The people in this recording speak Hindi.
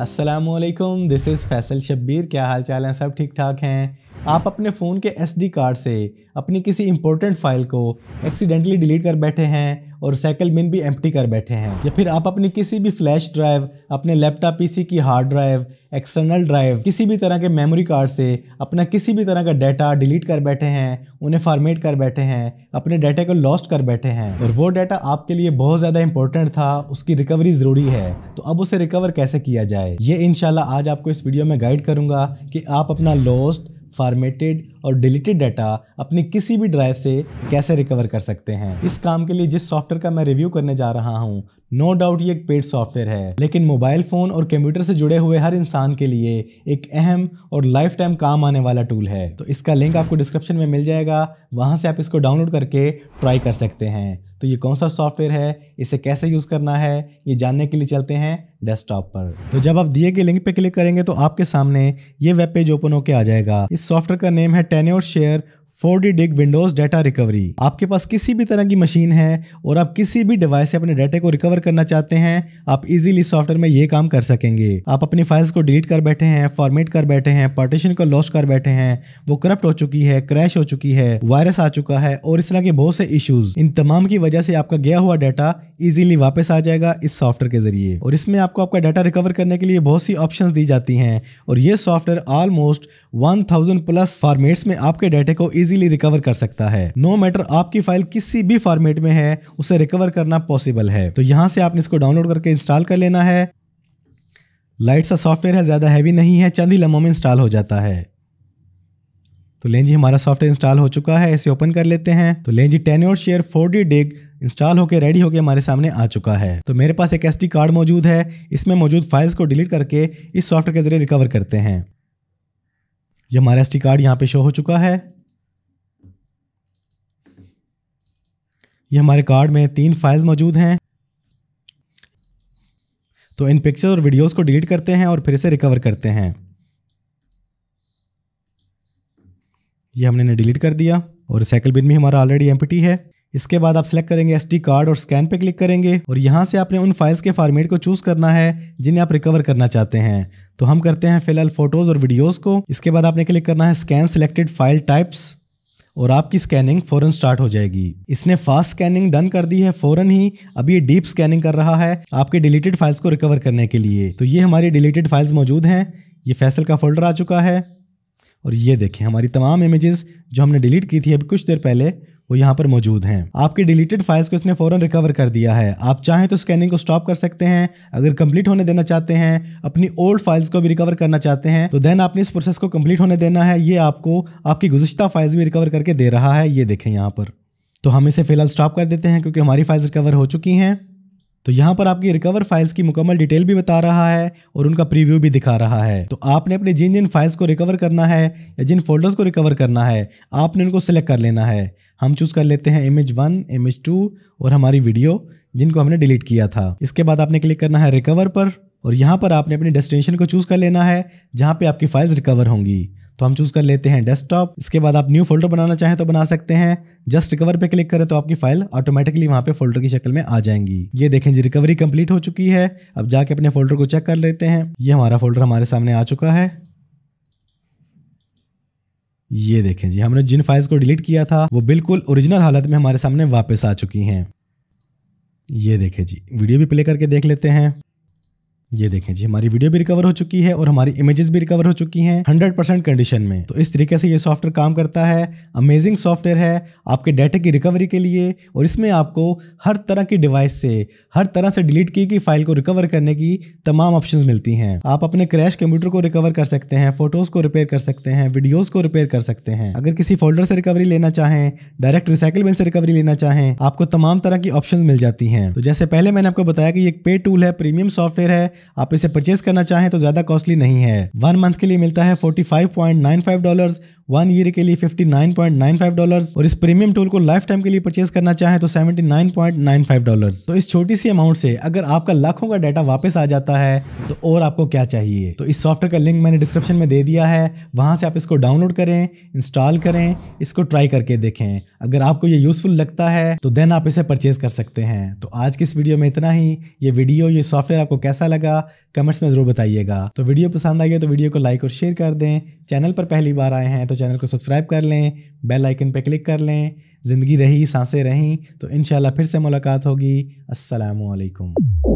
असलम दिस इज़ फैसल शब्बीर क्या हाल चाल हैं सब ठीक ठाक हैं आप अपने फ़ोन के एस कार्ड से अपनी किसी इंपॉर्टेंट फाइल को एक्सीडेंटली डिलीट कर बैठे हैं और साइकिल बिन भी एम्प्टी कर बैठे हैं या फिर आप अपनी किसी भी फ्लैश ड्राइव अपने लैपटॉप पीसी की हार्ड ड्राइव एक्सटर्नल ड्राइव किसी भी तरह के मेमोरी कार्ड से अपना किसी भी तरह का डाटा डिलीट कर बैठे हैं उन्हें फॉर्मेट कर बैठे हैं अपने डाटा को लॉस्ट कर बैठे हैं और वो डाटा आपके लिए बहुत ज़्यादा इंपॉर्टेंट था उसकी रिकवरी ज़रूरी है तो अब उसे रिकवर कैसे किया जाए ये इनशाला आज आपको इस वीडियो में गाइड करूँगा कि आप अपना लॉस्ट formatted और डिलीटेड डाटा अपने किसी भी ड्राइव से कैसे रिकवर कर सकते हैं इस काम के लिए जिस सॉफ्टवेयर का मैं रिव्यू करने जा रहा हूँ नो डाउट ये एक पेड सॉफ्टवेयर है लेकिन मोबाइल फ़ोन और कंप्यूटर से जुड़े हुए हर इंसान के लिए एक अहम और लाइफ टाइम काम आने वाला टूल है तो इसका लिंक आपको डिस्क्रिप्शन में मिल जाएगा वहां से आप इसको डाउनलोड करके ट्राई कर सकते हैं तो ये कौन सा सॉफ्टवेयर है इसे कैसे यूज़ करना है ये जानने के लिए चलते हैं डेस्कटॉप पर तो जब आप दिए गए लिंक पे क्लिक करेंगे तो आपके सामने ये वेब पेज ओपन होकर आ जाएगा इस सॉफ्टवेयर का नेम है Tenorshare four dig Windows data recovery आपके पास किसी भी तरह की मशीन है और आप किसी भी डिवाइस से अपने डाटा को रिकवर करना चाहते हैं आप इजीली सॉफ्टवेयर में ये काम कर सकेंगे आप अपनी फाइल्स को डिलीट कर बैठे हैं फॉर्मेट कर बैठे हैं पार्टीशन को लॉस कर बैठे हैं वो करप्ट हो चुकी है क्रैश हो चुकी है वायरस आ चुका है और इस तरह के बहुत से इशूज इन तमाम की वजह से आपका गया हुआ डाटा इजिली वापस आ जाएगा इस सॉफ्टवेयर के जरिए और इसमें आपको आपका डाटा रिकवर करने के लिए बहुत सी ऑप्शन दी जाती है और ये software almost one plus formats में आपके डाटे को इजीली रिकवर कर सकता है नो no मैटर आपकी फाइल किसी भी फॉर्मेट में है उसे रिकवर करना पॉसिबल है तो यहाँ से आपने इसको डाउनलोड करके इंस्टॉल कर लेना है लाइट सा सॉफ्टवेयर है ज़्यादा हैवी नहीं है चंद ही लम्हों में इंस्टॉल हो जाता है तो लें जी हमारा सॉफ्टवेयर इंस्टॉल हो चुका है इसे ओपन कर लेते हैं तो लें जी ten share four D dig install होकर रेडी होकर हमारे सामने आ चुका है तो मेरे पास एक एस कार्ड मौजूद है इसमें मौजूद फाइल्स को डिलीट करके इस सॉफ्टवेयर के जरिए रिकवर करते हैं ये हमारा एस कार्ड यहाँ पे शो हो चुका है ये हमारे कार्ड में तीन फाइल्स मौजूद हैं तो इन पिक्चर और वीडियोस को डिलीट करते हैं और फिर से रिकवर करते हैं ये हमने ने डिलीट कर दिया और साइकिल बिन भी हमारा ऑलरेडी एमपीटी है इसके बाद आप सेलेक्ट करेंगे एस कार्ड और स्कैन पे क्लिक करेंगे और यहाँ से आपने उन फाइल्स के फॉर्मेट को चूज़ करना है जिन्हें आप रिकवर करना चाहते हैं तो हम करते हैं फिलहाल फोटोज़ और वीडियोज़ को इसके बाद आपने क्लिक करना है स्कैन सिलेक्टेड फाइल टाइप्स और आपकी स्कैनिंग फ़ौरन स्टार्ट हो जाएगी इसने फास्ट स्कैनिंग डन कर दी है फ़ौरन ही अब ये डीप स्कैनिंग कर रहा है आपके डिलीटेड फाइल्स को रिकवर करने के लिए तो ये हमारी डिलीटेड फाइल्स मौजूद हैं ये फैसल का फोल्डर आ चुका है और ये देखें हमारी तमाम इमेजेस जो हमने डिलीट की थी अभी कुछ देर पहले वो यहाँ पर मौजूद हैं आपके डिलीटेड फाइल्स को इसने फौरन रिकवर कर दिया है आप चाहें तो स्कैनिंग को स्टॉप कर सकते हैं अगर कंप्लीट होने देना चाहते हैं अपनी ओल्ड फाइल्स को भी रिकवर करना चाहते हैं तो देन आपने इस प्रोसेस को कंप्लीट होने देना है ये आपको आपकी गुजशत फाइल्स भी रिकवर करके दे रहा है ये देखें यहाँ पर तो हम इसे फिलहाल स्टॉप कर देते हैं क्योंकि हमारी फाइल्स रिकवर हो चुकी हैं तो यहाँ पर आपकी रिकवर फाइल्स की मुकम्मल डिटेल भी बता रहा है और उनका प्रीव्यू भी दिखा रहा है तो आपने अपने जिन जिन फाइल्स को रिकवर करना है या जिन फोल्डर्स को रिकवर करना है आपने उनको सिलेक्ट कर लेना है हम चूज़ कर लेते हैं इमेज वन इमेज टू और हमारी वीडियो जिनको हमने डिलीट किया था इसके बाद आपने क्लिक करना है रिकवर पर और यहाँ पर आपने अपनी डेस्टिनेशन को चूज़ कर लेना है जहाँ पर आपकी फाइल्स रिकवर होंगी तो हम चूज़ कर लेते हैं डेस्कटॉप इसके बाद आप न्यू फोल्डर बनाना चाहें तो बना सकते हैं जस्ट रिकवर पे क्लिक करें तो आपकी फाइल ऑटोमेटिकली वहां पे फोल्डर की शक्ल में आ जाएंगी ये देखें जी रिकवरी कंप्लीट हो चुकी है अब जाके अपने फोल्डर को चेक कर लेते हैं ये हमारा फोल्डर हमारे सामने आ चुका है ये देखें जी हमने जिन फाइल्स को डिलीट किया था वो बिल्कुल ओरिजिनल हालत में हमारे सामने वापस आ चुकी हैं ये देखें जी वीडियो भी प्ले करके देख लेते हैं ये देखें जी हमारी वीडियो भी रिकवर हो चुकी है और हमारी इमेजेस भी रिकवर हो चुकी हैं 100 परसेंट कंडीशन में तो इस तरीके से ये सॉफ्टवेयर काम करता है अमेजिंग सॉफ्टवेयर है आपके डाटा की रिकवरी के लिए और इसमें आपको हर तरह की डिवाइस से हर तरह से डिलीट की गई फाइल को रिकवर करने की तमाम ऑप्शन मिलती हैं आप अपने क्रैश कंप्यूटर को रिकवर कर सकते हैं फोटोज को रिपेयर कर सकते हैं वीडियोज को रिपेयर कर सकते हैं अगर किसी फोल्डर से रिकवरी लेना चाहें डायरेक्ट में से रिकवरी लेना चाहें आपको तमाम तरह की ऑप्शन मिल जाती हैं तो जैसे पहले मैंने आपको बताया कि एक पे टूल है प्रीमियम सॉफ्टवेयर है आप इसे परचेस करना चाहें तो ज्यादा कॉस्टली नहीं है वन मंथ के लिए मिलता है forty five five point nine dollar one year के लिए 59.95 डॉलर्स और इस प्रीमियम टूल को लाइफ टाइम के लिए परचेस करना चाहे तो 79.95 डॉलर्स तो इस छोटी सी अमाउंट से अगर आपका लाखों का डाटा वापस आ जाता है तो और आपको क्या चाहिए तो इस सॉफ्टवेयर का लिंक मैंने डिस्क्रिप्शन में दे दिया है वहां से आप इसको डाउनलोड करें इंस्टॉल करें इसको ट्राई करके देखें अगर आपको ये यूजफुल लगता है तो देन आप इसे परचेज कर सकते हैं तो आज की इस वीडियो में इतना ही ये वीडियो ये सॉफ्टवेयर आपको कैसा लगा कमेंट्स में जरूर बताइएगा तो वीडियो पसंद आई है तो वीडियो को लाइक और शेयर कर दें चैनल पर पहली बार आए हैं तो चैनल को सब्सक्राइब कर लें बेल आइकन पर क्लिक कर लें ज़िंदगी रही सांसें रहें तो इन फिर से मुलाकात होगी असलकम